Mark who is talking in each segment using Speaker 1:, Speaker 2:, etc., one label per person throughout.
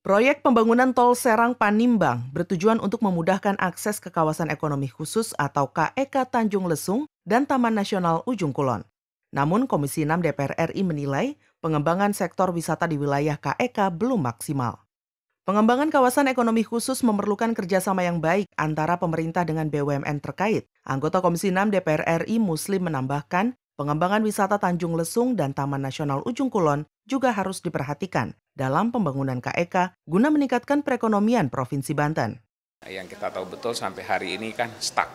Speaker 1: Proyek pembangunan tol Serang Panimbang bertujuan untuk memudahkan akses ke kawasan ekonomi khusus atau KEK e Tanjung Lesung dan Taman Nasional Ujung Kulon. Namun Komisi 6 DPR RI menilai pengembangan sektor wisata di wilayah KEK e belum maksimal. Pengembangan kawasan ekonomi khusus memerlukan kerjasama yang baik antara pemerintah dengan BUMN terkait. Anggota Komisi 6 DPR RI Muslim menambahkan, Pengembangan wisata Tanjung Lesung dan Taman Nasional Ujung Kulon juga harus diperhatikan dalam pembangunan KEK e guna meningkatkan perekonomian Provinsi Banten.
Speaker 2: Yang kita tahu betul sampai hari ini kan stuck,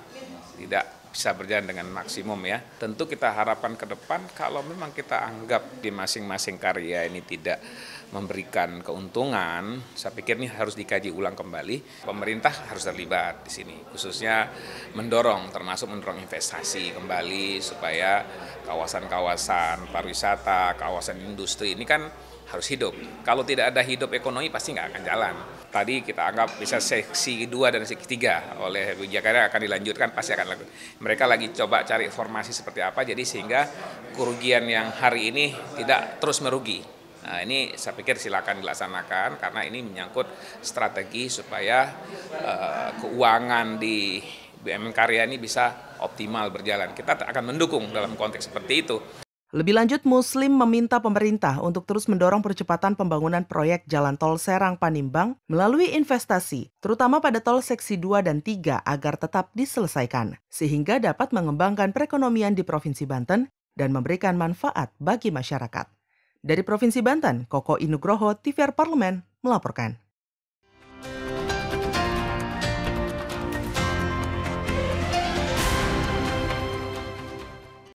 Speaker 2: tidak bisa berjalan dengan maksimum ya. Tentu kita harapkan ke depan kalau memang kita anggap di masing-masing karya ini tidak memberikan keuntungan, saya pikir ini harus dikaji ulang kembali. Pemerintah harus terlibat di sini, khususnya mendorong, termasuk mendorong investasi kembali supaya kawasan-kawasan pariwisata, kawasan industri ini kan harus hidup. Kalau tidak ada hidup ekonomi pasti nggak akan jalan. Tadi kita anggap bisa seksi 2 dan seksi 3 oleh Bu Jakarta akan dilanjutkan pasti akan lakukan mereka lagi coba cari formasi seperti apa jadi sehingga kerugian yang hari ini tidak terus merugi. Nah, ini saya pikir silakan dilaksanakan karena ini menyangkut strategi supaya uh, keuangan di BUMN karya ini bisa optimal berjalan. Kita akan mendukung dalam konteks seperti itu.
Speaker 1: Lebih lanjut, Muslim meminta pemerintah untuk terus mendorong percepatan pembangunan proyek jalan tol Serang Panimbang melalui investasi, terutama pada tol seksi 2 dan 3 agar tetap diselesaikan, sehingga dapat mengembangkan perekonomian di Provinsi Banten dan memberikan manfaat bagi masyarakat. Dari Provinsi Banten, Koko Inugroho, TVR Parlemen, melaporkan.